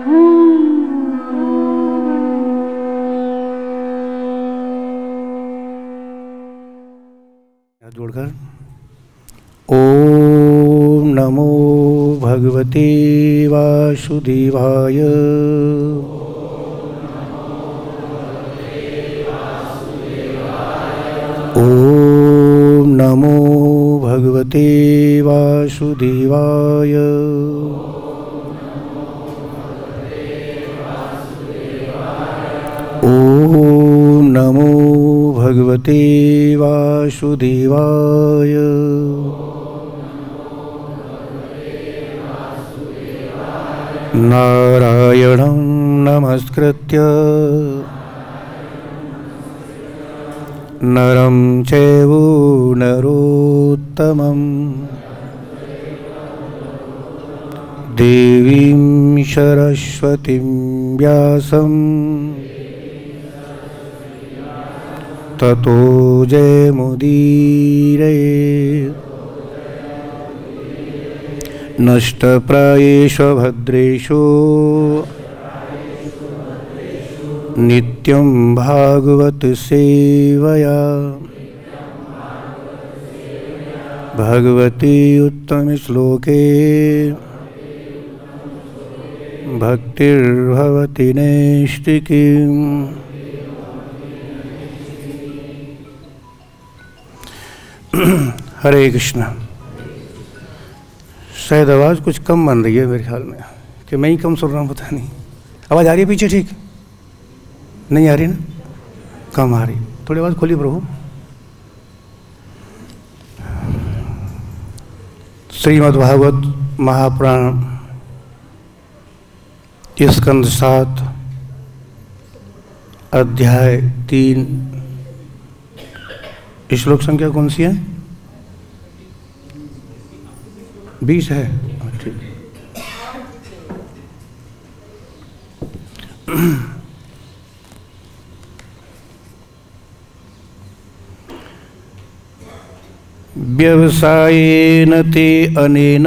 जोड़कर ओम नमो भगवते वासुदेवाय ओम नमो भगवते वासुदेवाय ॐ नमो भगवते वासुदेवाय नारायणं नमस्कृत्य नरं चैव नरोत्तमम् देवीं सरस्वतीं व्यासम् ततो जयमुदीरे नष्टप्रायेषु भद्रेशो नित्यं भागवत सेवया भगवती उत्तमश्लोके भक्तिर्भवति नैष्टिकीम् हरे कृष्ण शायद आवाज़ कुछ कम बन रही है मेरे ख्याल में कि मैं ही कम सुन रहा हूँ पता नहीं आवाज़ आ रही है पीछे ठीक नहीं आ रही ना कम आ रही थोड़ी आवाज़ खोली प्रभु श्रीमद् भागवत महापुराण स्कंद सात अध्याय तीन श्लोक संख्या कौन सी है बीस है ठीक व्यवसायेन ते अनेन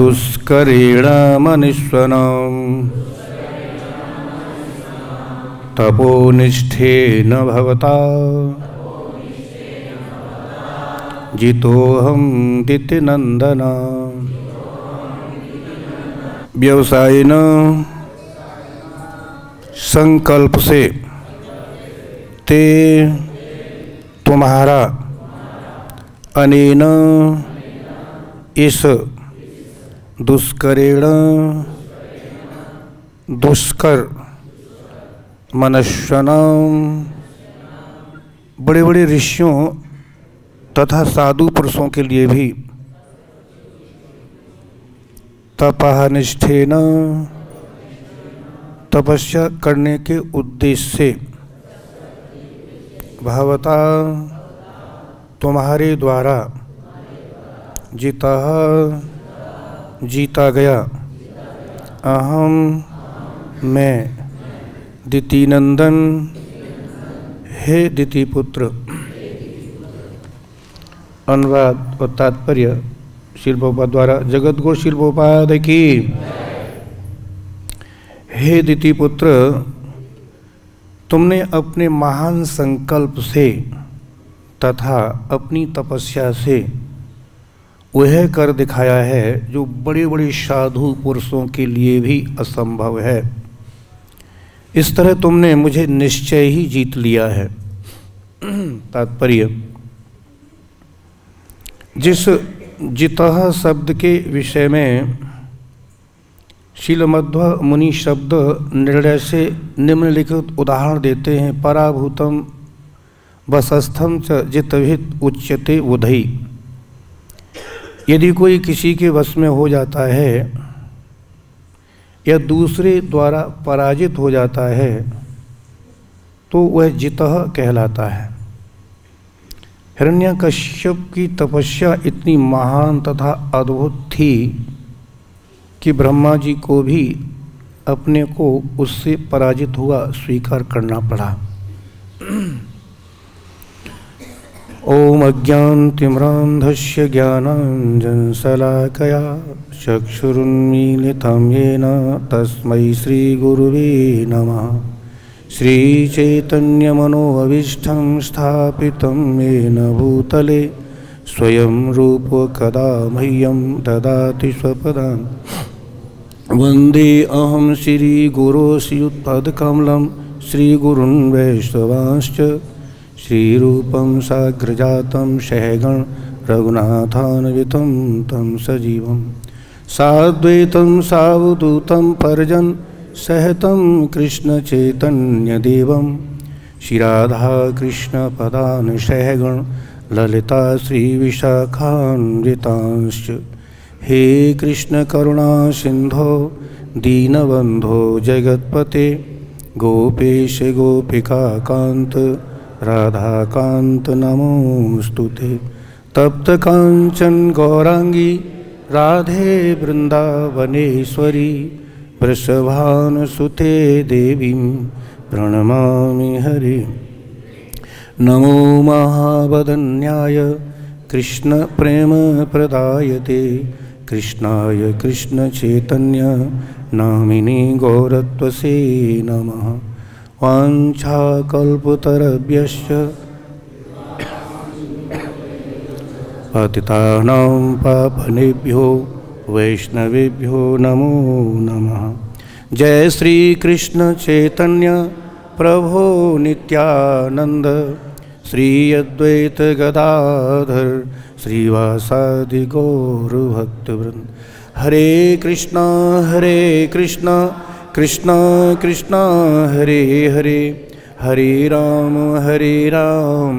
दुष्करेण मनुष्यनम् तपोनिष्ठे जिहम दिति नंदन व्यवसाय न संकल्प से ते तुम्हारा अनेन इस दुष्करेण दुष्कर मनश्वनम बड़े बड़े ऋषियों तथा साधु पुरुषों के लिए भी निष्ठे न तपस्या करने के उद्देश्य से भावता तुम्हारे द्वारा जीता जीता गया अहम मैं दितिनंदन हे दितिपुत्र अनुवाद और तात्पर्य शिल्पोपाद द्वारा जगत गो शिल्पोपाद की हे दितिपुत्र तुमने अपने महान संकल्प से तथा अपनी तपस्या से वह कर दिखाया है जो बड़े बड़े साधु पुरुषों के लिए भी असंभव है इस तरह तुमने मुझे निश्चय ही जीत लिया है तात्पर्य जिस जितः शब्द के विषय में शिलमध्व मुनि शब्द निर्णय से निम्नलिखित उदाहरण देते हैं पराभूतम वसस्थम च जितभित उच्यते उधई यदि कोई किसी के वश में हो जाता है या दूसरे द्वारा पराजित हो जाता है तो वह जितह कहलाता है हिरण्यकश्यप की तपस्या इतनी महान तथा अद्भुत थी कि ब्रह्मा जी को भी अपने को उससे पराजित हुआ स्वीकार करना पड़ा ओम अज्ञान तिम्रांध्य ज्ञानांजन सलाकया चक्षुरुन्मीलितं येन तस्मै श्रीगुरुवे नमः श्रीचैतन्यमनोऽविष्ठं स्थापितं येन भूतले स्वयं रूप कदा मह्यं ददाति स्वपदान् वन्दे अहं श्रीगुरोऽस्युत्पदकमलं श्रीगुरुन् वैष्णवांश्च श्रीरूपं साग्रजातं शहगण रघुनाथान्वितं तं सजीवम् साद्वैतं सावधूतं श्रीराधा कृष्ण पदान सहगण ललिता श्री श्रीविशाखान्वितांश्च हे करुणा सिंधो दीनबंधो जगतपते गोपेश गोपिकान्त राधाकान्त नमोस्तुते तप्त कांचन गौरांगी राधे वृन्दावनेश्वरी वृषभानुसुते देवीं प्रणमा हरि नमो महावदन्याय कृष्णप्रेमप्रदायते कृष्णाय कृष्णचैतन्य नामिनि गौरत्वसे नमः वाञ्छाकल्पतरभ्यश्च पति पापनेभ्यो वैष्णवेभ्यो नमो नमः जय श्री कृष्ण चैतन्य प्रभो नित्यानंद श्री अद्वैत गदाधर श्रीवासादि गौरभक्तवृंद हरे कृष्णा हरे कृष्णा कृष्णा कृष्णा हरे हरे हरे राम हरे राम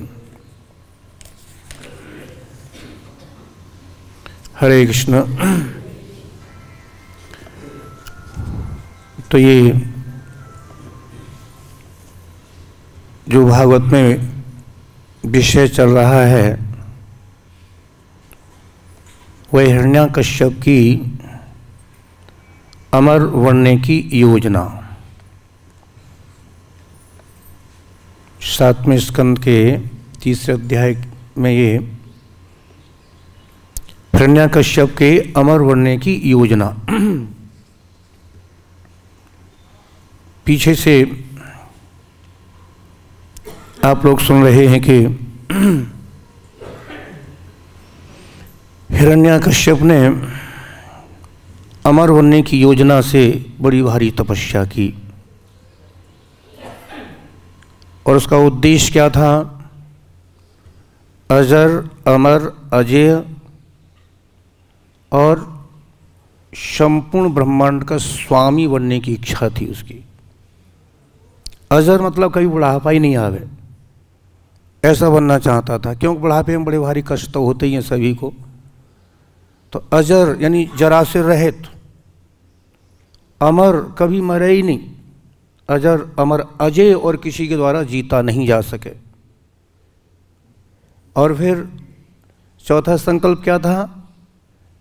हरे कृष्ण तो ये जो भागवत में विषय चल रहा है वह हृण्या कश्यप की अमर बनने की योजना सातवें स्कंद के तीसरे अध्याय में ये हिरण्यकश्यप के अमर बनने की योजना पीछे से आप लोग सुन रहे हैं कि हिरण्यकश्यप ने अमर बनने की योजना से बड़ी भारी तपस्या की और उसका उद्देश्य क्या था अजर अमर अजय और संपूर्ण ब्रह्मांड का स्वामी बनने की इच्छा थी उसकी अजर मतलब कभी बुढ़ापा ही नहीं आवे ऐसा बनना चाहता था क्योंकि बुढ़ापे में बड़े भारी कष्ट तो होते ही हैं सभी को तो अजर यानी जरा से रहित अमर कभी मरे ही नहीं अजर अमर अजय और किसी के द्वारा जीता नहीं जा सके और फिर चौथा संकल्प क्या था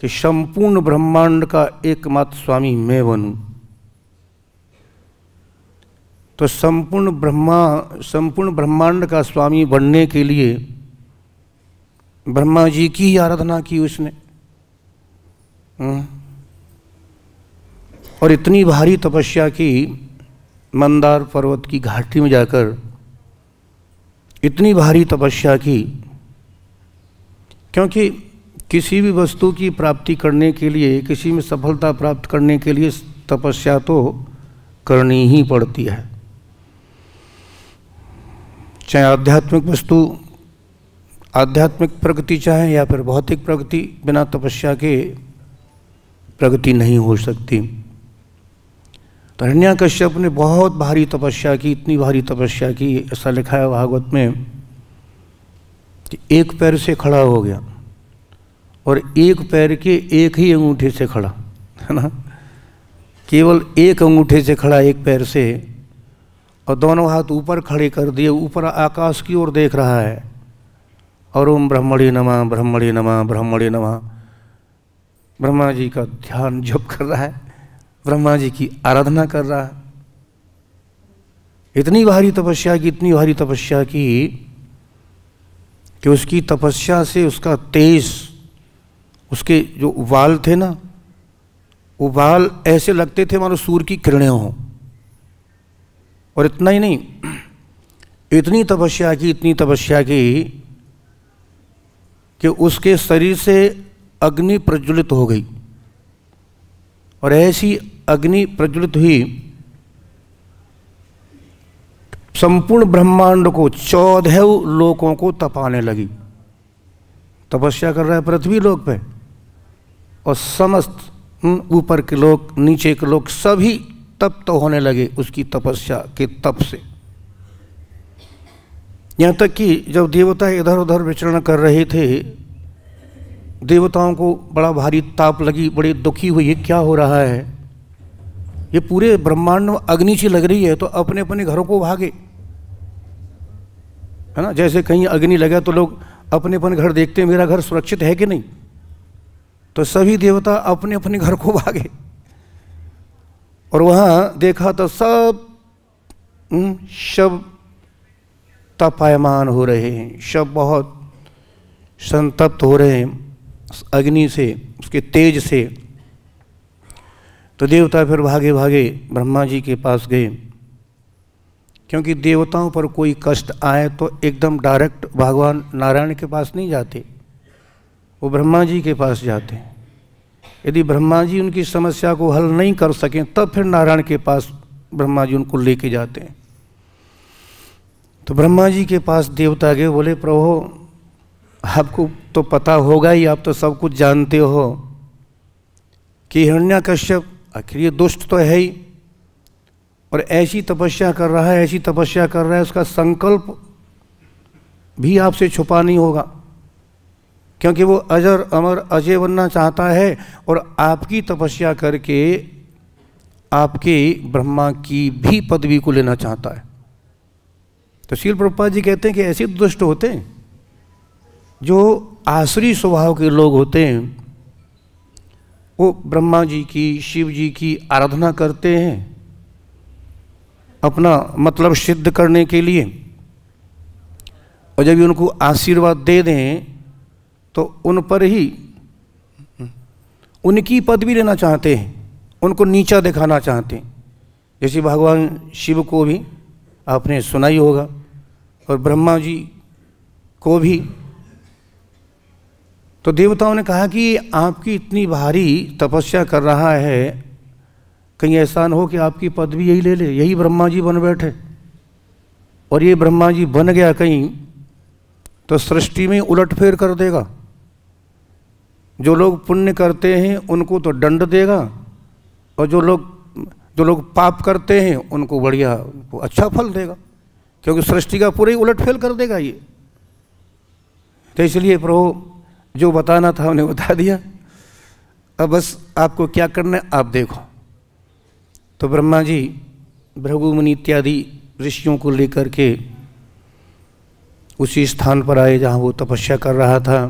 कि संपूर्ण ब्रह्मांड का एकमात्र स्वामी मैं बनूं तो संपूर्ण ब्रह्मा संपूर्ण ब्रह्मांड का स्वामी बनने के लिए ब्रह्मा जी की आराधना की उसने हम्म। और इतनी भारी तपस्या की मंदार पर्वत की घाटी में जाकर इतनी भारी तपस्या की क्योंकि किसी भी वस्तु की प्राप्ति करने के लिए किसी में सफलता प्राप्त करने के लिए तपस्या तो करनी ही पड़ती है चाहे आध्यात्मिक वस्तु आध्यात्मिक प्रगति चाहे या फिर भौतिक प्रगति बिना तपस्या के प्रगति नहीं हो सकती तो हिरण्या कश्यप ने बहुत भारी तपस्या की इतनी भारी तपस्या की ऐसा लिखा है भागवत में कि एक पैर से खड़ा हो गया और एक पैर के एक ही अंगूठे से खड़ा है ना केवल एक अंगूठे से खड़ा एक पैर से और दोनों हाथ ऊपर खड़े कर दिए ऊपर आकाश की ओर देख रहा है और ओम ब्रह्मणी नमा ब्रह्मणी नमा ब्रह्मणी नमा ब्रह्मा जी का ध्यान जप कर रहा है ब्रह्मा जी की आराधना कर रहा है इतनी भारी तपस्या की इतनी भारी तपस्या की कि उसकी तपस्या से उसका तेज़ उसके जो उबाल थे ना उबाल ऐसे लगते थे मानो सूर्य की किरणें हों और इतना ही नहीं इतनी तपस्या की इतनी तपस्या की कि उसके शरीर से अग्नि प्रज्वलित हो गई और ऐसी अग्नि प्रज्वलित हुई संपूर्ण ब्रह्मांड को चौदह लोकों को तपाने लगी तपस्या कर रहा है पृथ्वी लोक पे और समस्त हम्म, ऊपर के लोग नीचे के लोग सभी तप्त तो होने लगे उसकी तपस्या के तप से यहाँ तक कि जब देवता इधर उधर विचरण कर रहे थे देवताओं को बड़ा भारी ताप लगी बड़े दुखी हुई ये क्या हो रहा है ये पूरे ब्रह्मांड में अग्नि सी लग रही है तो अपने अपने घरों को भागे है ना जैसे कहीं अग्नि लगा तो लोग अपने अपने घर देखते हैं मेरा घर सुरक्षित है कि नहीं तो सभी देवता अपने अपने घर को भागे और वहां देखा तो सब शब हम्म, तपायमान हो रहे हैं शब बहुत संतप्त हो रहे हैं अग्नि से उसके तेज से तो देवता फिर भागे भागे ब्रह्मा जी के पास गए क्योंकि देवताओं पर कोई कष्ट आए तो एकदम डायरेक्ट भगवान नारायण के पास नहीं जाते वो ब्रह्मा जी के पास जाते हैं यदि ब्रह्मा जी उनकी समस्या को हल नहीं कर सकें तब फिर नारायण के पास ब्रह्मा जी उनको लेके जाते हैं तो ब्रह्मा जी के पास देवता गए बोले प्रभो आपको तो पता होगा ही आप तो सब कुछ जानते हो कि हिरण्या कश्यप आखिर ये दुष्ट तो है ही और ऐसी तपस्या कर रहा है ऐसी तपस्या कर रहा है उसका संकल्प भी आपसे छुपा नहीं होगा क्योंकि वो अजर अमर अजय बनना चाहता है और आपकी तपस्या करके आपके ब्रह्मा की भी पदवी को लेना चाहता है तो शील प्रपा जी कहते हैं कि ऐसे दुष्ट होते हैं जो आश्री स्वभाव के लोग होते हैं वो ब्रह्मा जी की शिव जी की आराधना करते हैं अपना मतलब सिद्ध करने के लिए और जब उनको आशीर्वाद दे दें तो उन पर ही उनकी पदवी लेना चाहते हैं उनको नीचा दिखाना चाहते हैं जैसे भगवान शिव को भी आपने सुना ही होगा और ब्रह्मा जी को भी तो देवताओं ने कहा कि आपकी इतनी भारी तपस्या कर रहा है कहीं ऐसा न हो कि आपकी पदवी यही ले ले यही ब्रह्मा जी बन बैठे और ये ब्रह्मा जी बन गया कहीं तो सृष्टि में उलटफेर कर देगा जो लोग पुण्य करते हैं उनको तो दंड देगा और जो लोग जो लोग पाप करते हैं उनको बढ़िया उनको अच्छा फल देगा क्योंकि सृष्टि का पूरा ही उलट फेल कर देगा ये तो इसलिए प्रभु जो बताना था उन्हें बता दिया अब बस आपको क्या करना है आप देखो तो ब्रह्मा जी भृगुमुनि इत्यादि ऋषियों को लेकर के उसी स्थान पर आए जहाँ वो तपस्या कर रहा था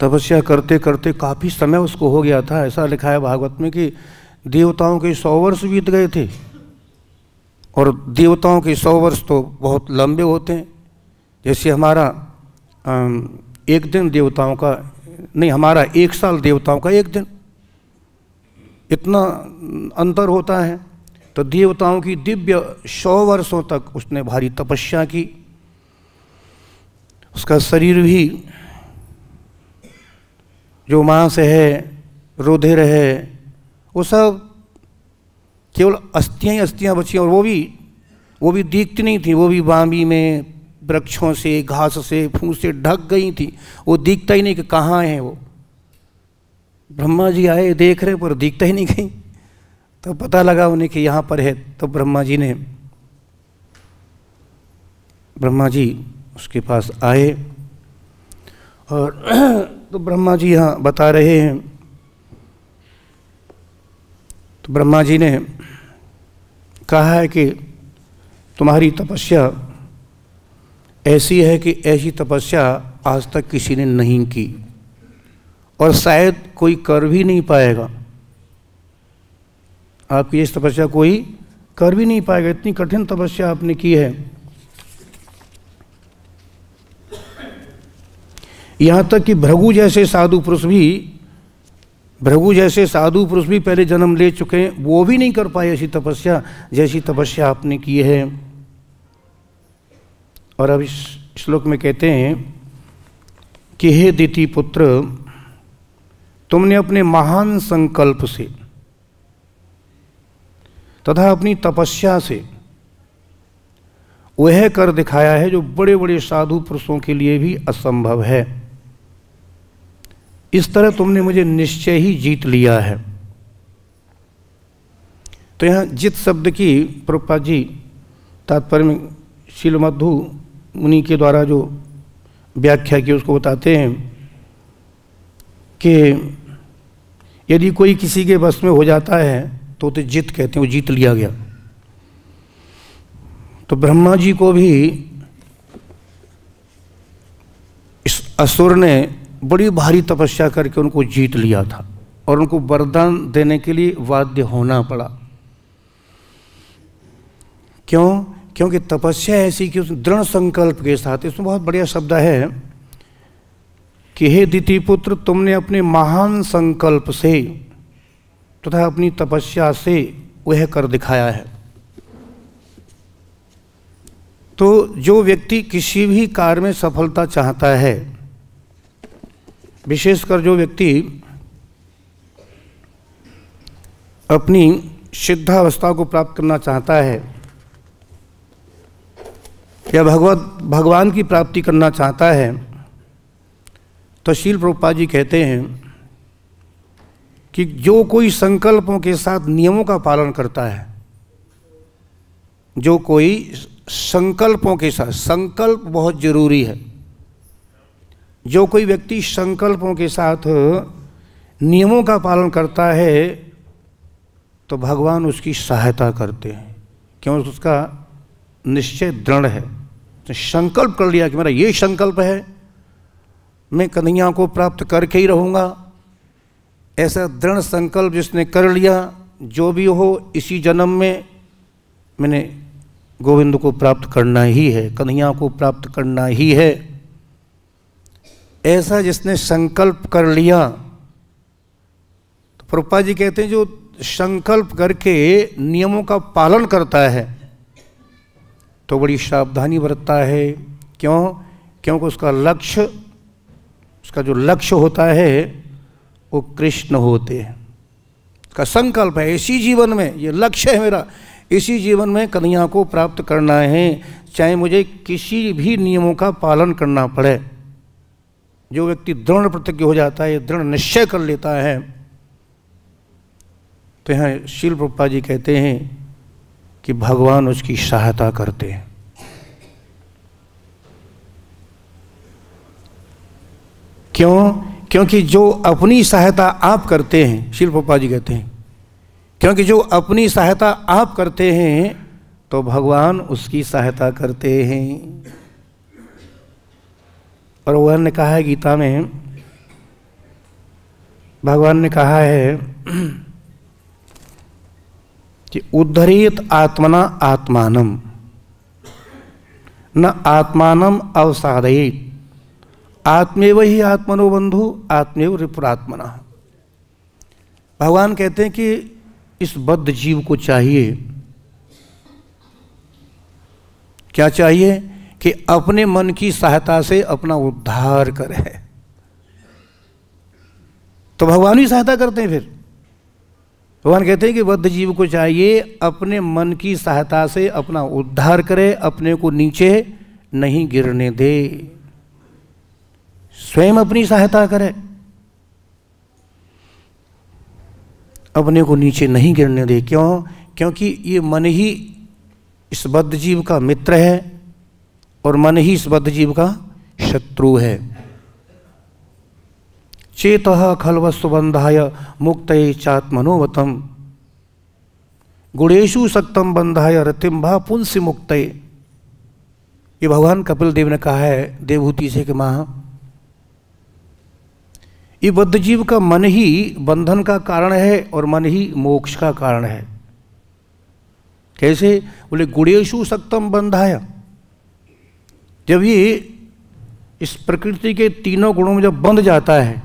तपस्या करते करते काफ़ी समय उसको हो गया था ऐसा लिखा है भागवत में कि देवताओं के सौ वर्ष बीत गए थे और देवताओं के सौ वर्ष तो बहुत लंबे होते हैं जैसे हमारा एक दिन देवताओं का नहीं हमारा एक साल देवताओं का एक दिन इतना अंतर होता है तो देवताओं की दिव्य सौ वर्षों तक उसने भारी तपस्या की उसका शरीर भी जो मांस है रुधिर है वो सब केवल अस्थियाँ ही अस्थियाँ बची और वो भी वो भी दीखती नहीं थी वो भी बामी में वृक्षों से घास से फूस से ढक गई थी वो दिखता ही नहीं कि कहाँ हैं वो ब्रह्मा जी आए देख रहे पर दिखता ही नहीं कहीं तो पता लगा उन्हें कि यहाँ पर है तो ब्रह्मा जी ने ब्रह्मा जी उसके पास आए और तो ब्रह्मा जी यहाँ बता रहे हैं तो ब्रह्मा जी ने कहा है कि तुम्हारी तपस्या ऐसी है कि ऐसी तपस्या आज तक किसी ने नहीं की और शायद कोई कर भी नहीं पाएगा आपकी इस तपस्या कोई कर भी नहीं पाएगा इतनी कठिन तपस्या आपने की है यहाँ तक कि भृगु जैसे साधु पुरुष भी भृगु जैसे साधु पुरुष भी पहले जन्म ले चुके हैं वो भी नहीं कर पाए ऐसी तपस्या जैसी तपस्या आपने की है और अब इस श्लोक में कहते हैं कि हे दिति पुत्र तुमने अपने महान संकल्प से तथा अपनी तपस्या से वह कर दिखाया है जो बड़े बड़े साधु पुरुषों के लिए भी असंभव है इस तरह तुमने मुझे निश्चय ही जीत लिया है तो यहाँ जित शब्द की प्रपा जी तात्पर्य में शिल मधु मुनि के द्वारा जो व्याख्या की उसको बताते हैं कि यदि कोई किसी के बस में हो जाता है तो उसे जित कहते हैं वो जीत लिया गया तो ब्रह्मा जी को भी इस असुर ने बड़ी भारी तपस्या करके उनको जीत लिया था और उनको वरदान देने के लिए वाद्य होना पड़ा क्यों क्योंकि तपस्या ऐसी कि उस दृढ़ संकल्प के साथ इसमें बहुत बढ़िया शब्द है कि हे दिति पुत्र तुमने अपने महान संकल्प से तथा अपनी तपस्या से वह कर दिखाया है तो जो व्यक्ति किसी भी कार्य में सफलता चाहता है विशेषकर जो व्यक्ति अपनी सिद्धावस्था को प्राप्त करना चाहता है या भगवत भगवान की प्राप्ति करना चाहता है तो शील प्रोपा जी कहते हैं कि जो कोई संकल्पों के साथ नियमों का पालन करता है जो कोई संकल्पों के साथ संकल्प बहुत जरूरी है जो कोई व्यक्ति संकल्पों के साथ नियमों का पालन करता है तो भगवान उसकी सहायता करते हैं क्यों उसका निश्चय दृढ़ है तो संकल्प कर लिया कि मेरा ये संकल्प है मैं कन्हैया को प्राप्त करके ही रहूँगा ऐसा दृढ़ संकल्प जिसने कर लिया जो भी हो इसी जन्म में मैंने गोविंद को प्राप्त करना ही है कन्हैया को प्राप्त करना ही है ऐसा जिसने संकल्प कर लिया तो प्रपा जी कहते हैं जो संकल्प करके नियमों का पालन करता है तो बड़ी सावधानी बरतता है क्यों क्योंकि उसका लक्ष्य उसका जो लक्ष्य होता है वो कृष्ण होते हैं उसका संकल्प है इसी जीवन में ये लक्ष्य है मेरा इसी जीवन में कन्या को प्राप्त करना है चाहे मुझे किसी भी नियमों का पालन करना पड़े जो व्यक्ति दृढ़ प्रतिज्ञ हो जाता है दृढ़ निश्चय कर लेता है तो यहाँ शील प्रपा जी कहते हैं कि भगवान उसकी सहायता करते हैं क्यों क्योंकि जो अपनी सहायता आप करते हैं शिल पप्पा जी कहते हैं क्योंकि जो अपनी सहायता आप करते हैं तो भगवान उसकी सहायता करते हैं और वह ने कहा है गीता में भगवान ने कहा है कि उद्धरित आत्मना आत्मानम न आत्मानम अवसादयित आत्मेव ही आत्मनो बंधु आत्मेव रिपुरात्मना भगवान कहते हैं कि इस बद्ध जीव को चाहिए क्या चाहिए कि अपने मन की सहायता से अपना उद्धार करे तो भगवान ही सहायता करते हैं फिर भगवान कहते हैं कि बद्ध जीव को चाहिए अपने मन की सहायता से अपना उद्धार करे अपने को नीचे नहीं गिरने दे स्वयं अपनी सहायता करे अपने को नीचे नहीं गिरने दे क्यों क्योंकि ये मन ही इस बद्ध जीव का मित्र है और मन ही इस बद्ध जीव का शत्रु है चेत खलवस्तुबंधाय मुक्त चात्मनोवतम गुणेशु सक्तम बंधाय भा पुंसी मुक्त ये भगवान कपिल देव ने कहा है देवभूति से कि माँ ये बद्ध जीव का मन ही बंधन का कारण है और मन ही मोक्ष का कारण है कैसे बोले गुणेशु सक्तम बंधाया जब ये इस प्रकृति के तीनों गुणों में जब बंध जाता है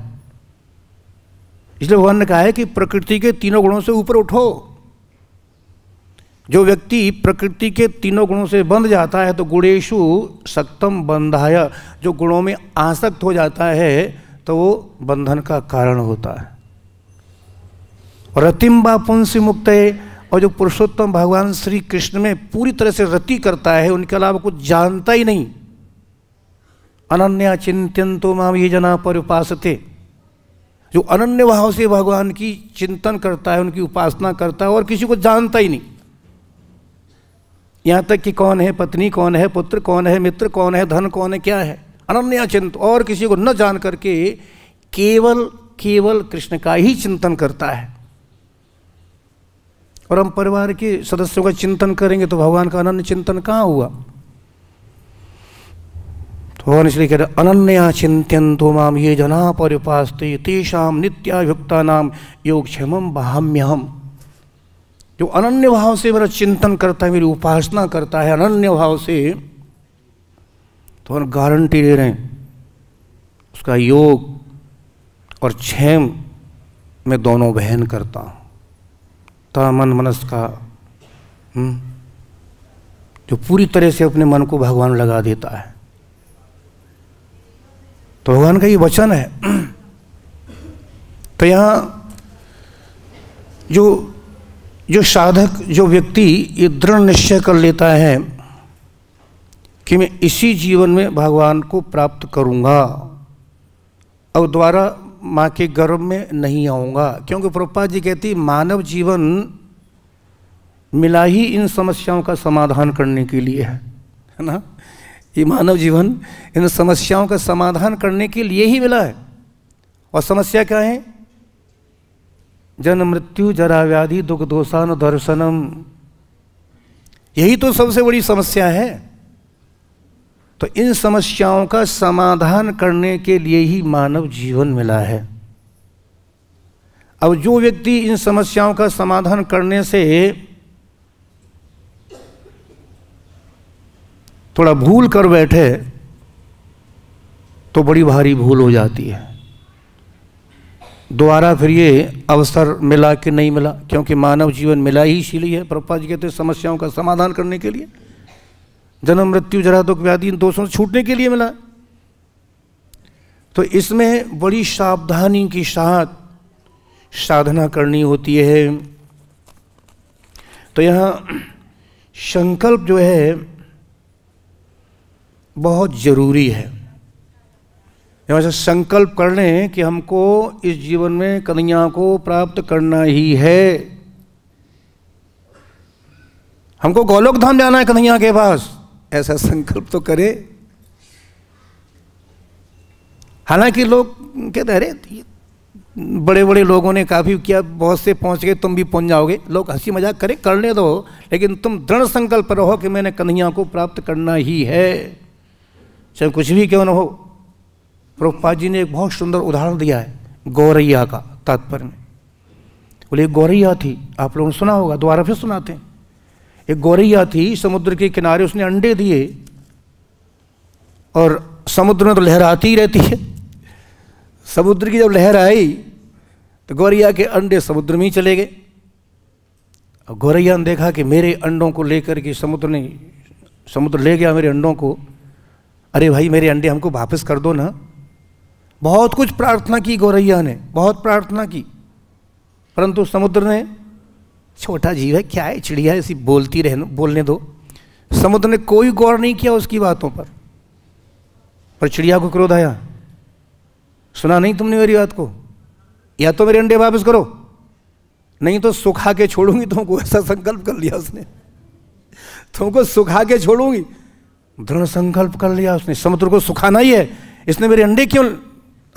इसलिए भगवान ने कहा है कि प्रकृति के तीनों गुणों से ऊपर उठो जो व्यक्ति प्रकृति के तीनों गुणों से बंध जाता है तो गुणेशु सक्तम बंधाय जो गुणों में आसक्त हो जाता है तो वो बंधन का कारण होता है और रतिम्बा पुंसी मुक्त और जो पुरुषोत्तम भगवान श्री कृष्ण में पूरी तरह से रति करता है उनके अलावा कुछ जानता ही नहीं अनन्या चिंतन तो माम ये जना पर उपासते जो अनन्य भाव से भगवान की चिंतन करता है उनकी उपासना करता है और किसी को जानता ही नहीं यहाँ तक कि कौन है पत्नी कौन है पुत्र कौन है मित्र कौन है धन कौन है क्या है अनन्या चिंत और किसी को न जान करके केवल केवल कृष्ण का ही चिंतन करता है और हम परिवार के सदस्यों का चिंतन करेंगे तो भगवान का अनन्य चिंतन कहाँ हुआ भगवान श्री कह रहे अनन्या चिंत्यंतो माम ये जना पर उपास तेषाम नित्याभुक्ता नाम योगक्षेम बहाम्यहम जो अनन्य भाव से मेरा चिंतन करता है मेरी उपासना करता है अनन्य भाव से तो हम गारंटी ले रहे हैं उसका योग और क्षेम मैं दोनों बहन करता हूँ तरह मन मनस का हुँ? हम्म, जो पूरी तरह से अपने मन को भगवान लगा देता है तो भगवान का ये वचन है तो यहाँ जो जो साधक जो व्यक्ति ये दृढ़ निश्चय कर लेता है कि मैं इसी जीवन में भगवान को प्राप्त करूँगा और द्वारा माँ के गर्भ में नहीं आऊँगा क्योंकि प्रपा जी कहती मानव जीवन मिला ही इन समस्याओं का समाधान करने के लिए है है ना ये मानव जीवन इन समस्याओं का समाधान करने के लिए ही मिला है और समस्या क्या है जन्म मृत्यु जरा व्याधि दुख दोषान दर्शनम यही तो सबसे बड़ी समस्या है तो इन समस्याओं का समाधान करने के लिए ही मानव जीवन मिला है अब जो व्यक्ति इन समस्याओं का समाधान करने से थोड़ा भूल कर बैठे तो बड़ी भारी भूल हो जाती है दोबारा फिर ये अवसर मिला कि नहीं मिला क्योंकि मानव जीवन मिला ही इसीलिए है प्रपा जी कहते समस्याओं का समाधान करने के लिए जन्म मृत्यु जरा दुख व्याधि इन दोषों से छूटने के लिए मिला तो इसमें बड़ी सावधानी के साथ साधना करनी होती है तो यहाँ संकल्प जो है बहुत ज़रूरी है ऐसा संकल्प कर लें कि हमको इस जीवन में कन्या को प्राप्त करना ही है हमको गोलोक धाम जाना है कन्हैया के पास ऐसा संकल्प तो करे हालांकि लोग कहते अरे बड़े बड़े लोगों ने काफ़ी किया बहुत से पहुंच गए तुम भी पहुंच जाओगे लोग हंसी मजाक करें करने दो तो, लेकिन तुम दृढ़ संकल्प रहो कि मैंने कन्हैया को प्राप्त करना ही है चाहे कुछ भी क्यों ना हो प्रभुपाद जी ने एक बहुत सुंदर उदाहरण दिया है गौरैया का तात्पर्य में बोले एक गौरैया थी आप लोगों ने सुना होगा दोबारा फिर सुनाते हैं एक गौरैया थी समुद्र के किनारे उसने अंडे दिए और समुद्र में तो आती ही रहती है समुद्र की जब लहर आई तो गौरैया के अंडे समुद्र में ही चले गए और गौरैया ने देखा कि मेरे अंडों को लेकर के समुद्र ने समुद्र ले गया मेरे अंडों को अरे भाई मेरे अंडे हमको वापस कर दो ना बहुत कुछ प्रार्थना की गौरैया ने बहुत प्रार्थना की परंतु समुद्र ने छोटा जीव है क्या है चिड़िया ऐसी बोलती रह बोलने दो समुद्र ने कोई गौर नहीं किया उसकी बातों पर पर चिड़िया को क्रोध आया सुना नहीं तुमने मेरी बात को या तो मेरे अंडे वापस करो नहीं तो सुखा के छोड़ूंगी तुमको ऐसा संकल्प कर लिया उसने तुमको सुखा के छोड़ूंगी दृढ़ संकल्प कर लिया उसने समुद्र को सुखाना ही है इसने मेरे अंडे क्यों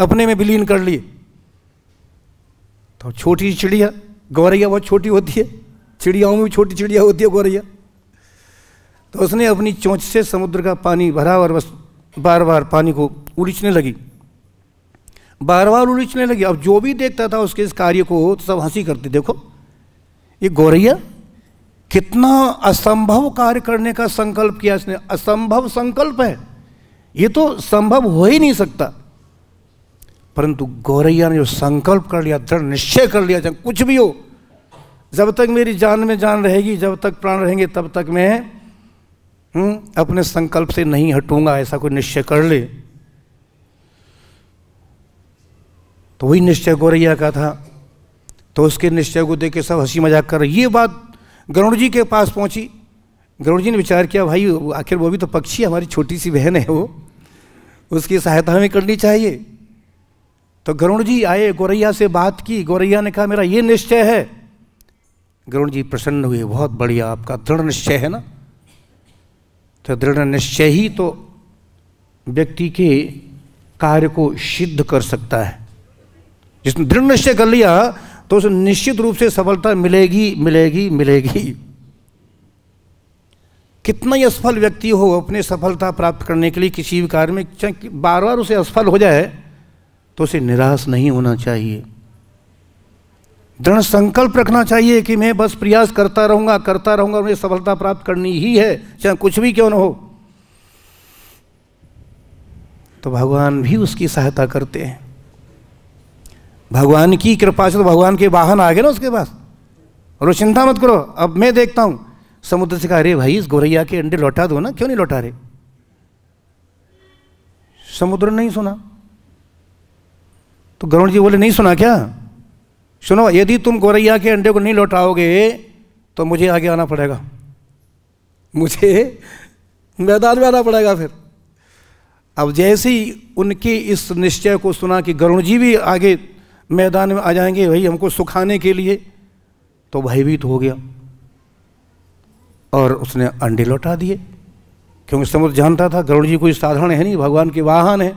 अपने में विलीन कर लिए तो छोटी चिड़िया गौरैया बहुत छोटी होती है चिड़ियाओं में भी छोटी चिड़िया होती है गौरैया तो उसने अपनी चोंच से समुद्र का पानी भरा और बस बार बार पानी को उलीचने लगी बार बार उलीचने लगी अब जो भी देखता था उसके इस कार्य को तो सब हंसी करते देखो ये गौरैया कितना असंभव कार्य करने का संकल्प किया इसने असंभव संकल्प है ये तो संभव हो ही नहीं सकता परंतु गौरैया ने जो संकल्प कर लिया दृढ़ निश्चय कर लिया चाहे कुछ भी हो जब तक मेरी जान में जान रहेगी जब तक प्राण रहेंगे तब तक मैं हुँ? हम्म, अपने संकल्प से नहीं हटूंगा ऐसा कोई निश्चय कर ले तो वही निश्चय गौरैया का था तो उसके निश्चय को देख के सब हंसी मजाक कर ये बात गरुड़ जी के पास पहुंची गरुड़ जी ने विचार किया भाई आखिर वो भी तो पक्षी हमारी छोटी सी बहन है वो उसकी सहायता हमें करनी चाहिए तो गरुड़ जी आए गौरैया से बात की गौरैया ने कहा मेरा ये निश्चय है गरुड़ जी प्रसन्न हुए बहुत बढ़िया आपका दृढ़ निश्चय है ना तो दृढ़ निश्चय ही तो व्यक्ति के कार्य को सिद्ध कर सकता है जिसने दृढ़ निश्चय कर लिया तो उसे निश्चित रूप से सफलता मिलेगी मिलेगी मिलेगी कितना ही असफल व्यक्ति हो अपने सफलता प्राप्त करने के लिए किसी भी कार्य में चाहे बार बार उसे असफल हो जाए तो उसे निराश नहीं होना चाहिए दृढ़ संकल्प रखना चाहिए कि मैं बस प्रयास करता रहूंगा करता रहूंगा मुझे सफलता प्राप्त करनी ही है चाहे कुछ भी क्यों ना हो तो भगवान भी उसकी सहायता करते हैं भगवान की कृपा से तो भगवान के वाहन आ गए ना उसके पास और चिंता मत करो अब मैं देखता हूँ समुद्र से कहा अरे भाई इस गोरैया के अंडे लौटा दो ना क्यों नहीं लौटा रहे समुद्र नहीं सुना तो गरुण जी बोले नहीं सुना क्या सुनो यदि तुम गोरैया के अंडे को नहीं लौटाओगे तो मुझे आगे आना पड़ेगा मुझे मैदान में आना पड़ेगा फिर अब जैसे ही उनके इस निश्चय को सुना कि गरुण जी भी आगे मैदान में आ जाएंगे भाई हमको सुखाने के लिए तो भयभीत हो गया और उसने अंडे लौटा दिए क्योंकि समुद्र जानता था गरुड़ जी कोई साधारण है नहीं भगवान के वाहन है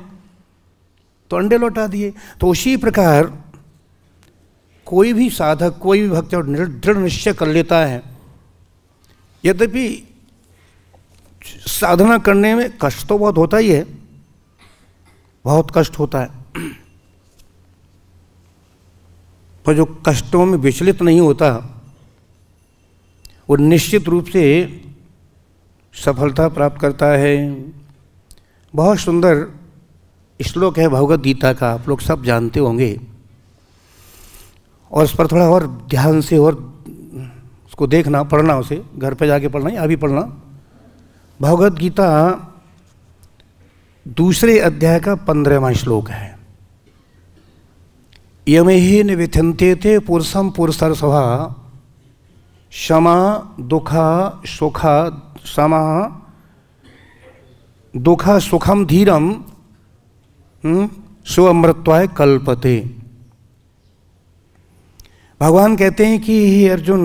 तो अंडे लौटा दिए तो उसी प्रकार कोई भी साधक कोई भी भक्त दृढ़ निश्चय कर लेता है यद्यपि साधना करने में कष्ट तो बहुत होता ही है बहुत कष्ट होता है पर जो कष्टों में विचलित नहीं होता वो निश्चित रूप से सफलता प्राप्त करता है बहुत सुंदर श्लोक है भगवत गीता का आप लोग सब जानते होंगे और उस पर थोड़ा और ध्यान से और उसको देखना पढ़ना उसे घर पे जाके पढ़ना या अभी पढ़ना भगवत गीता दूसरे अध्याय का पंद्रहवा श्लोक है यमेहि थे पुरुषम पुरुषर स्वभा क्षमा दुख सुख समा दुख सुखम धीरम हम्म, सुअमृत्वाय कल्पते भगवान कहते हैं कि हे अर्जुन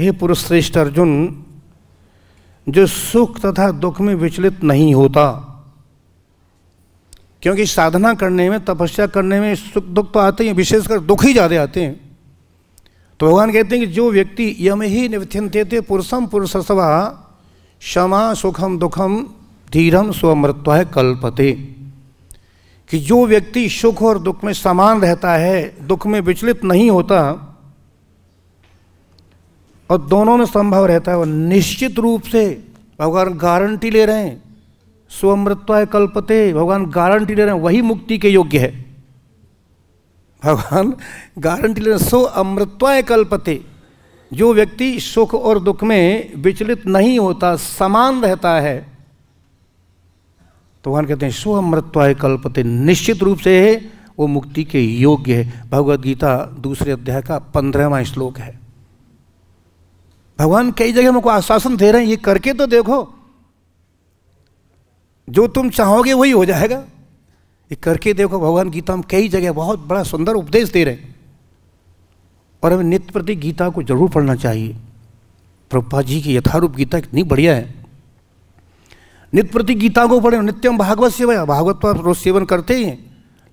हे पुरुष श्रेष्ठ अर्जुन जो सुख तथा दुख में विचलित नहीं होता क्योंकि साधना करने में तपस्या करने में सुख दुख तो आते ही विशेषकर दुख ही ज़्यादा आते हैं तो भगवान कहते हैं कि जो व्यक्ति यम ही निवथ्यंते थे पुरुषम पुरुष सभा क्षमा सुखम दुखम धीरम स्वमृत्व है कल्पते कि जो व्यक्ति सुख और दुख में समान रहता है दुख में विचलित नहीं होता और दोनों में संभव रहता है और निश्चित रूप से भगवान गारंटी ले रहे हैं स्वमृत्वाय कल्पते भगवान गारंटी ले रहे हैं वही मुक्ति के योग्य है भगवान गारंटी ले रहे हैं सो अमृत्वाय कल्पते जो व्यक्ति सुख और दुख में विचलित नहीं होता समान रहता है तो भगवान कहते हैं स्व मृत्वाय कल्पते निश्चित रूप से वो मुक्ति के योग्य है भगवद गीता दूसरे अध्याय का पंद्रहवा श्लोक है भगवान कई जगह हमको आश्वासन दे रहे हैं ये करके तो देखो जो तुम चाहोगे वही हो जाएगा ये करके देखो भगवान गीता हम कई जगह बहुत बड़ा सुंदर उपदेश दे रहे हैं और हमें नित्य प्रति गीता को जरूर पढ़ना चाहिए प्रभुपा जी की यथारूप गीता कितनी बढ़िया है नित्य प्रति गीता को पढ़े नित्यम भागवत सेवा भागवत तो पर रोज सेवन करते ही हैं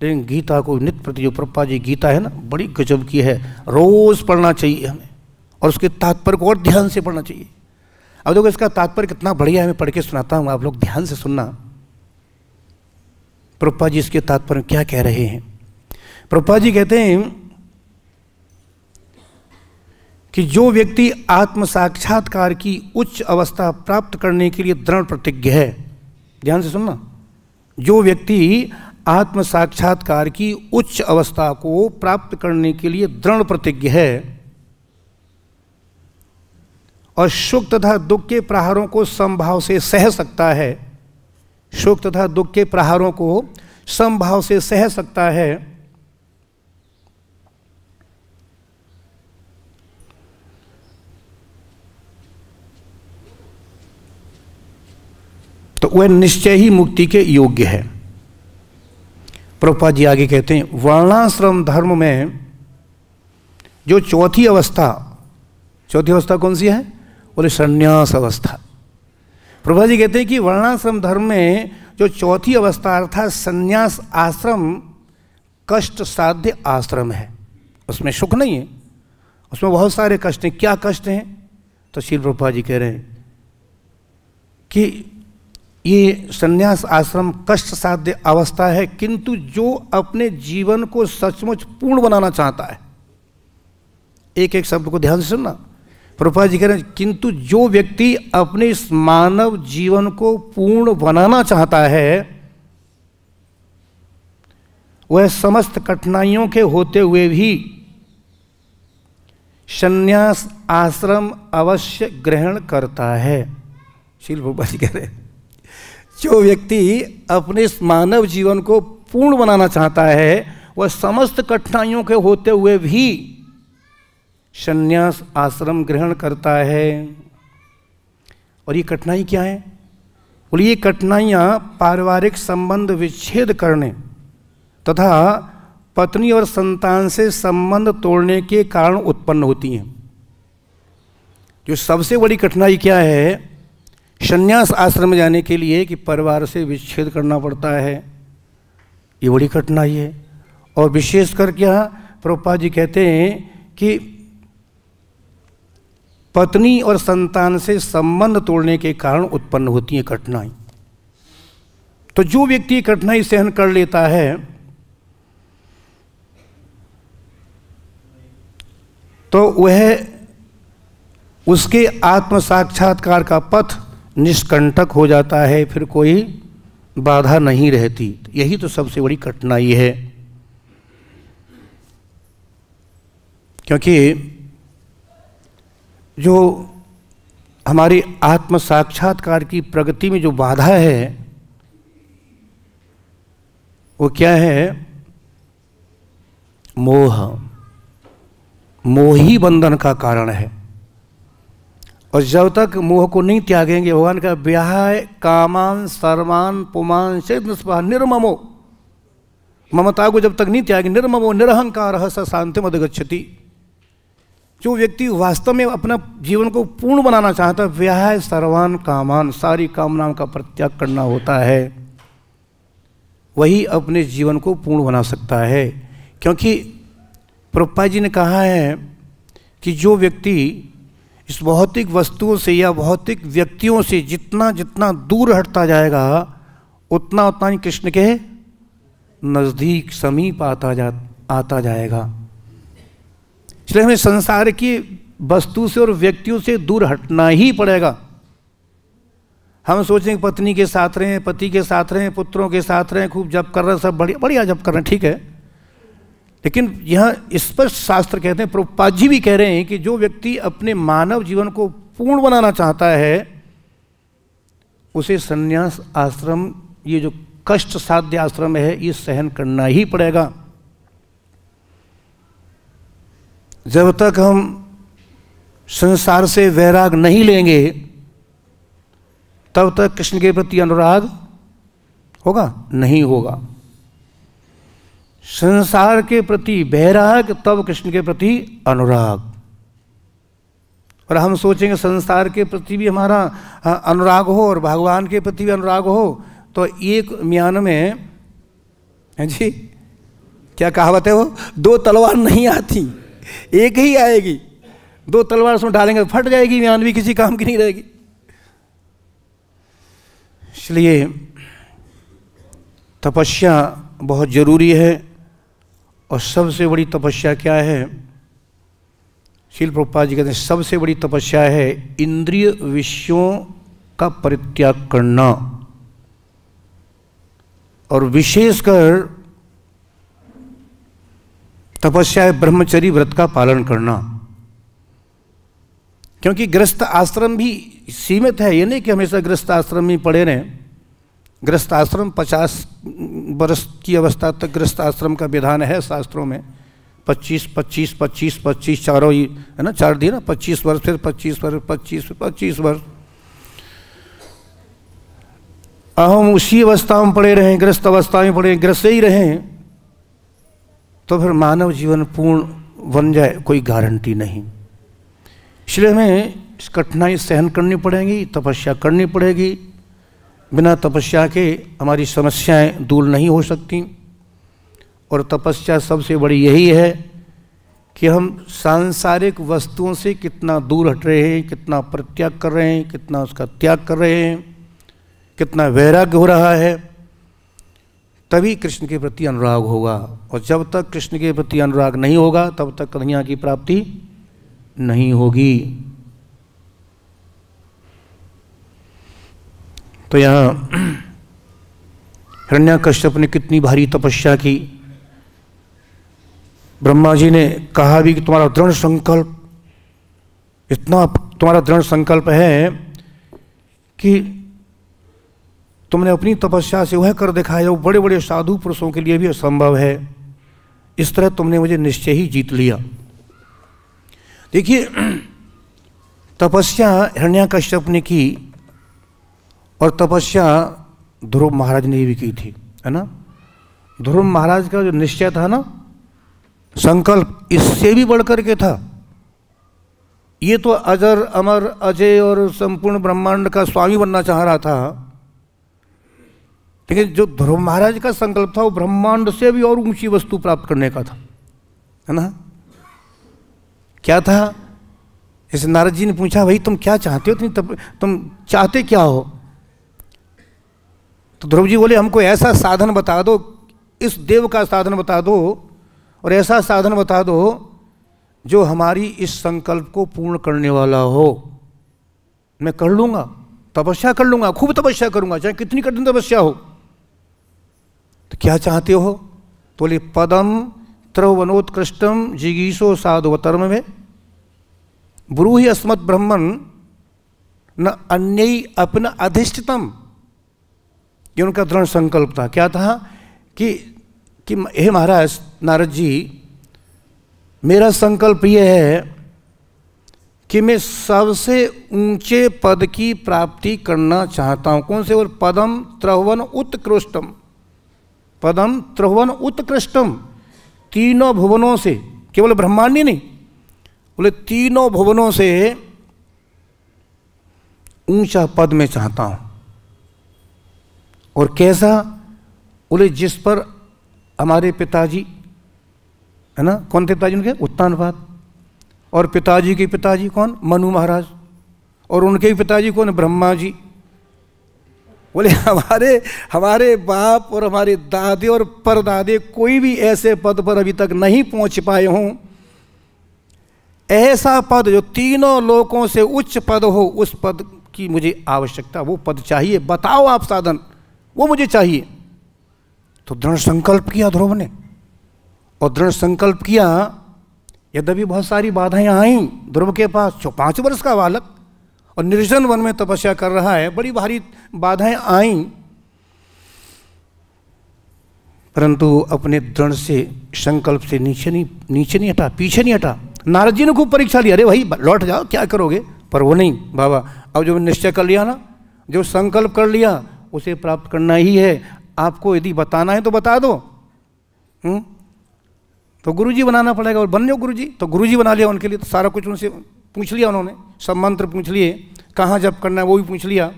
लेकिन गीता को नित्य प्रति जो प्रभुपा जी गीता है ना बड़ी गजब की है रोज़ पढ़ना चाहिए हमें और उसके तात्पर्य को और ध्यान से पढ़ना चाहिए अब देखो इसका तात्पर्य कितना बढ़िया है मैं पढ़ के सुनाता हूँ आप लोग ध्यान से सुनना प्रपा जी इसके तात्पर्य क्या कह रहे हैं प्रपा जी कहते हैं कि जो व्यक्ति आत्म साक्षात्कार की उच्च अवस्था प्राप्त करने के लिए दृढ़ प्रतिज्ञ है ध्यान से सुनना जो व्यक्ति आत्म साक्षात्कार की उच्च अवस्था को प्राप्त करने के लिए दृढ़ प्रतिज्ञ है और सुख तथा दुख के प्रहारों को संभाव से सह सकता है शोक तथा दुख के प्रहारों को समभाव से सह सकता है तो वह निश्चय ही मुक्ति के योग्य है प्रभुपा जी आगे कहते हैं वर्णाश्रम धर्म में जो चौथी अवस्था चौथी अवस्था कौन सी है बोले संन्यास अवस्था प्रभा जी कहते हैं कि वर्णाश्रम धर्म में जो चौथी अवस्था अर्थात संन्यास आश्रम कष्ट साध्य आश्रम है उसमें सुख नहीं है उसमें बहुत सारे कष्ट हैं क्या कष्ट हैं तो श्री प्रभा जी कह रहे हैं कि ये संन्यास आश्रम कष्ट साध्य अवस्था है किंतु जो अपने जीवन को सचमुच पूर्ण बनाना चाहता है एक एक शब्द को ध्यान से सुनना प्रभा जी कह रहे हैं किंतु जो व्यक्ति अपने इस मानव जीवन को पूर्ण बनाना चाहता है वह समस्त कठिनाइयों के होते हुए भी संन्यास आश्रम अवश्य ग्रहण करता है शिल भोपाल जी कह रहे जो व्यक्ति अपने इस मानव जीवन को पूर्ण बनाना चाहता है वह समस्त कठिनाइयों के होते हुए भी संन्यास आश्रम ग्रहण करता है और ये कठिनाई क्या है बोलिए ये कठिनाइयाँ पारिवारिक संबंध विच्छेद करने तथा पत्नी और संतान से संबंध तोड़ने के कारण उत्पन्न होती हैं जो सबसे बड़ी कठिनाई क्या है संन्यास आश्रम जाने के लिए कि परिवार से विच्छेद करना पड़ता है ये बड़ी कठिनाई है और विशेषकर क्या प्रोपा जी कहते हैं कि पत्नी और संतान से संबंध तोड़ने के कारण उत्पन्न होती है कठिनाई तो जो व्यक्ति कठिनाई सहन कर लेता है तो वह उसके आत्म साक्षात्कार का पथ निष्कंटक हो जाता है फिर कोई बाधा नहीं रहती यही तो सबसे बड़ी कठिनाई है क्योंकि जो हमारी आत्म साक्षात्कार की प्रगति में जो बाधा है वो क्या है मोह मोही बंधन का कारण है और जब तक मोह को नहीं त्यागेंगे भगवान का ब्याह कामान सर्वान पुमान से निष्पा निर्ममो ममता को जब तक नहीं त्यागे निर्ममो निरहंकार स शांति गच्छती जो व्यक्ति वास्तव में अपना जीवन को पूर्ण बनाना चाहता है व्याह सर्वान कामान सारी कामनाओं का प्रत्याग करना होता है वही अपने जीवन को पूर्ण बना सकता है क्योंकि प्रपा जी ने कहा है कि जो व्यक्ति इस भौतिक वस्तुओं से या भौतिक व्यक्तियों से जितना जितना दूर हटता जाएगा उतना उतना ही कृष्ण के नज़दीक समीप आता जा आता जाएगा इसलिए हमें संसार की वस्तु से और व्यक्तियों से दूर हटना ही पड़ेगा हम सोचें पत्नी के साथ रहें पति के साथ रहें पुत्रों के साथ रहें खूब जप कर रहे हैं सब बढ़िया बढ़िया जप कर रहे हैं ठीक है लेकिन यह स्पष्ट शास्त्र कहते हैं प्रभुपाद जी भी कह रहे हैं कि जो व्यक्ति अपने मानव जीवन को पूर्ण बनाना चाहता है उसे संन्यास आश्रम ये जो कष्ट साध्य आश्रम है ये सहन करना ही पड़ेगा जब तक हम संसार से वैराग नहीं लेंगे तब तक कृष्ण के प्रति अनुराग होगा नहीं होगा संसार के प्रति वैराग तब कृष्ण के प्रति अनुराग और हम सोचेंगे संसार के प्रति भी हमारा अनुराग हो और भगवान के प्रति भी अनुराग हो तो एक म्यान में जी क्या कहावत है वो दो तलवार नहीं आती एक ही आएगी दो तलवार उसमें डालेंगे तो फट जाएगी ज्ञान भी किसी काम की नहीं रहेगी इसलिए तपस्या बहुत ज़रूरी है और सबसे बड़ी तपस्या क्या है शिल प्रपा जी कहते हैं सबसे बड़ी तपस्या है इंद्रिय विषयों का परित्याग करना और विशेषकर तपस्या है ब्रह्मचरी व्रत का पालन करना क्योंकि ग्रस्त आश्रम भी सीमित है ये नहीं कि हमेशा ग्रस्त आश्रम में पड़े रहें ग्रस्त आश्रम पचास वर्ष की अवस्था तक ग्रस्त आश्रम का विधान है शास्त्रों में पच्चीस पच्चीस पच्चीस पच्चीस चारों ही है ना चार दिन ना पच्चीस वर्ष फिर पच्चीस वर्ष पच्चीस पच्चीस वर्ष अहम उसी अवस्था में पड़े रहें ग्रस्त अवस्था में पड़े ग्रस्त ही रहें तो फिर मानव जीवन पूर्ण बन जाए कोई गारंटी नहीं इसलिए हमें इस कठिनाई सहन करनी पड़ेगी तपस्या करनी पड़ेगी बिना तपस्या के हमारी समस्याएं दूर नहीं हो सकती और तपस्या सबसे बड़ी यही है कि हम सांसारिक वस्तुओं से कितना दूर हट रहे हैं कितना परित्याग कर रहे हैं कितना उसका त्याग कर रहे हैं कितना वैराग्य हो रहा है तभी कृष्ण के प्रति अनुराग होगा और जब तक कृष्ण के प्रति अनुराग नहीं होगा तब तक कन्हैया की प्राप्ति नहीं होगी तो यहाँ हिरण्या कश्यप ने कितनी भारी तपस्या की ब्रह्मा जी ने कहा भी कि तुम्हारा दृढ़ संकल्प इतना तुम्हारा दृढ़ संकल्प है कि तुमने अपनी तपस्या से वह कर दिखाया वो बड़े बड़े साधु पुरुषों के लिए भी असंभव है इस तरह तुमने मुझे निश्चय ही जीत लिया देखिए तपस्या कश्यप ने की और तपस्या ध्रुव महाराज ने भी की थी है ना ध्रुव महाराज का जो निश्चय था ना संकल्प इससे भी बढ़कर के था ये तो अजर अमर अजय और संपूर्ण ब्रह्मांड का स्वामी बनना चाह रहा था लेकिन जो ध्रुव महाराज का संकल्प था वो ब्रह्मांड से भी और ऊंची वस्तु प्राप्त करने का था है ना क्या था जैसे नारद जी ने पूछा भाई तुम क्या चाहते हो तुम तुम चाहते क्या हो तो ध्रुव जी बोले हमको ऐसा साधन बता दो इस देव का साधन बता दो और ऐसा साधन बता दो जो हमारी इस संकल्प को पूर्ण करने वाला हो मैं कर लूँगा तपस्या कर लूँगा खूब तपस्या करूँगा चाहे कितनी कठिन तपस्या हो तो क्या चाहते हो तो बोले पदम त्रवनोत्कृष्टम जिगीषो साधुवतर्म में ब्रूहि अस्मत ब्रह्मन न अन्य अपना अधिष्ठितम ये उनका दृढ़ संकल्प था क्या था कि कि हे महाराज नारद जी मेरा संकल्प ये है कि मैं सबसे ऊंचे पद की प्राप्ति करना चाहता हूँ कौन से और पदम त्रवन उत्कृष्टम पदम त्रिभुवन उत्कृष्टम तीनों भुवनों से केवल ब्रह्मांड ही नहीं बोले तीनों भुवनों से ऊंचा पद में चाहता हूं और कैसा बोले जिस पर हमारे पिताजी है ना कौन थे पिताजी उनके उत्तानपाद और पिताजी के पिताजी कौन मनु महाराज और उनके पिताजी कौन ब्रह्मा जी बोले हमारे हमारे बाप और हमारे दादे और परदादे कोई भी ऐसे पद पर अभी तक नहीं पहुंच पाए हों ऐसा पद जो तीनों लोगों से उच्च पद हो उस पद की मुझे आवश्यकता वो पद चाहिए बताओ आप साधन वो मुझे चाहिए तो दृढ़ संकल्प किया ध्रुव ने और दृढ़ संकल्प किया यद्यपि बहुत सारी बाधाएं आई ध्रुव के पास जो पांच वर्ष का बालक और निर्जन वन में तपस्या कर रहा है बड़ी भारी बाधाएं आई परंतु अपने दृढ़ से संकल्प से नीचे नहीं नीचे नहीं हटा पीछे नहीं हटा नारद जी ने खूब परीक्षा ली अरे भाई लौट जाओ क्या करोगे पर वो नहीं बाबा अब जो निश्चय कर लिया ना जो संकल्प कर लिया उसे प्राप्त करना ही है आपको यदि बताना है तो बता दो हुँ? हम्म? तो गुरुजी बनाना पड़ेगा और बन जाओ गुरु तो गुरुजी बना लिया उनके लिए तो सारा कुछ उनसे पूछ लिया उन्होंने सब मंत्र पूछ लिए कहाँ जप करना है वो भी पूछ लिया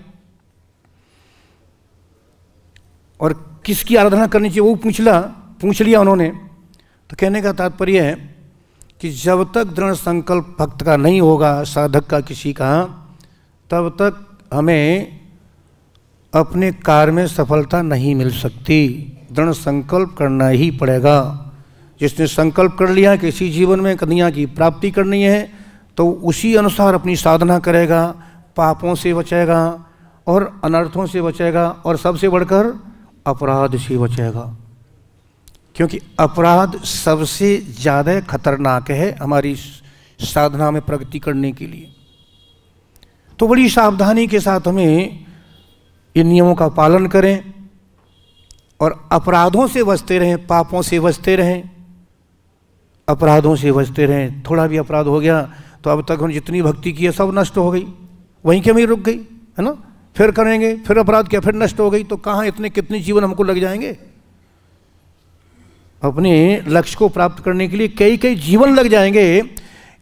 और किसकी आराधना करनी चाहिए वो पूछ लिया पूछ लिया उन्होंने तो कहने का तात्पर्य है कि जब तक दृढ़ संकल्प भक्त का नहीं होगा साधक का किसी का तब तक हमें अपने कार्य में सफलता नहीं मिल सकती दृढ़ संकल्प करना ही पड़ेगा जिसने संकल्प कर लिया किसी जीवन में कन्या की प्राप्ति करनी है तो उसी अनुसार अपनी साधना करेगा पापों से बचेगा और अनर्थों से बचेगा और सबसे बढ़कर अपराध से बचेगा क्योंकि अपराध सबसे ज़्यादा खतरनाक है हमारी साधना में प्रगति करने के लिए तो बड़ी सावधानी के साथ हमें इन नियमों का पालन करें और अपराधों से बचते रहें पापों से बचते रहें अपराधों से बचते रहें थोड़ा भी अपराध हो गया तो अब तक हम जितनी भक्ति की है सब नष्ट हो गई वहीं के वहीं रुक गई है ना फिर करेंगे फिर अपराध किया फिर नष्ट हो गई तो कहाँ इतने कितने जीवन हमको लग जाएंगे अपने लक्ष्य को प्राप्त करने के लिए कई कई जीवन लग जाएंगे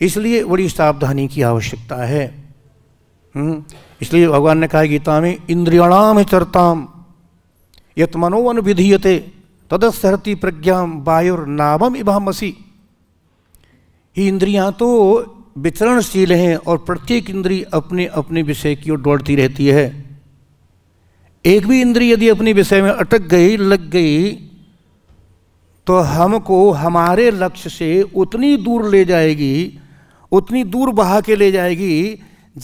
इसलिए बड़ी सावधानी की आवश्यकता है हम्म, इसलिए भगवान ने कहा गीता में इंद्रियाणाम चरताम यत मनोवन विधीयते तदस्हरती प्रज्ञा वायुर्नावम इभा ये इंद्रियां तो वितरणशील हैं और प्रत्येक इंद्री अपने अपने विषय की ओर दौड़ती रहती है एक भी इंद्री यदि अपने विषय में अटक गई लग गई तो हमको हमारे लक्ष्य से उतनी दूर ले जाएगी उतनी दूर बहा के ले जाएगी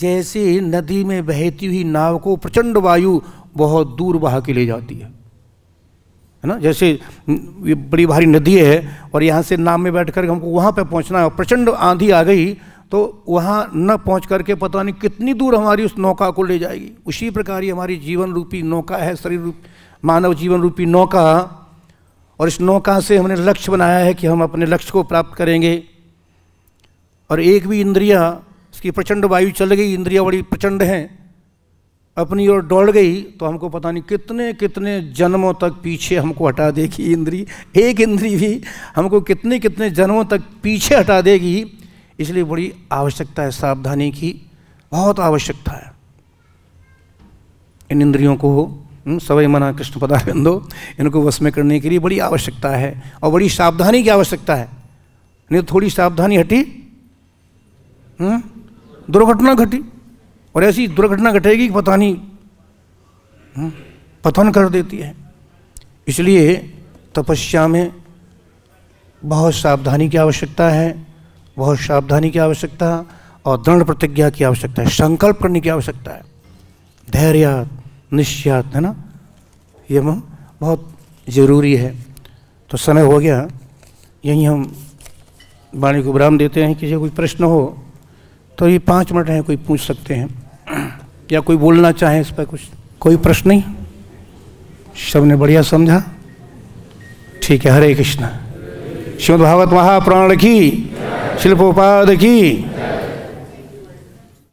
जैसे नदी में बहती हुई नाव को प्रचंड वायु बहुत दूर बहा के ले जाती है है ना जैसे ये बड़ी भारी नदी है और यहाँ से नाव में बैठ कर हमको वहाँ पर पहुँचना है और प्रचंड आंधी आ गई तो वहाँ न पहुँच करके पता नहीं कितनी दूर हमारी उस नौका को ले जाएगी उसी प्रकार ही हमारी जीवन रूपी नौका है शरीर रूप मानव जीवन रूपी नौका और इस नौका से हमने लक्ष्य बनाया है कि हम अपने लक्ष्य को प्राप्त करेंगे और एक भी इंद्रिया इसकी प्रचंड वायु चल गई इंद्रिया बड़ी प्रचंड हैं अपनी ओर दौड़ गई तो हमको पता नहीं कितने कितने जन्मों तक पीछे हमको हटा देगी इंद्री एक इंद्री भी हमको कितने कितने जन्मों तक पीछे हटा देगी इसलिए बड़ी आवश्यकता है सावधानी की बहुत आवश्यकता है इन इंद्रियों को हम्म, सवय मना कृष्ण बिंदो इनको वश में करने के लिए बड़ी आवश्यकता है और बड़ी सावधानी की आवश्यकता है नहीं तो थोड़ी सावधानी हटी हम्म, दुर्घटना घटी और ऐसी दुर्घटना घटेगी कि पता नहीं हम्म, पतन कर देती है इसलिए तपस्या में बहुत सावधानी की आवश्यकता है बहुत सावधानी की आवश्यकता और दृढ़ प्रतिज्ञा की आवश्यकता है संकल्प करने की आवश्यकता है धैर्य निश्चयात है ना ये बहुत ज़रूरी है तो समय हो गया यहीं हम वाणी को विराम देते हैं किसी कोई प्रश्न हो तो ये पाँच मिनट हैं कोई पूछ सकते हैं या कोई बोलना चाहे इस पर कुछ कोई प्रश्न नहीं सबने बढ़िया समझा ठीक है हरे कृष्णा श्रीमद भागवत महाप्राण की शिल्पोपाद की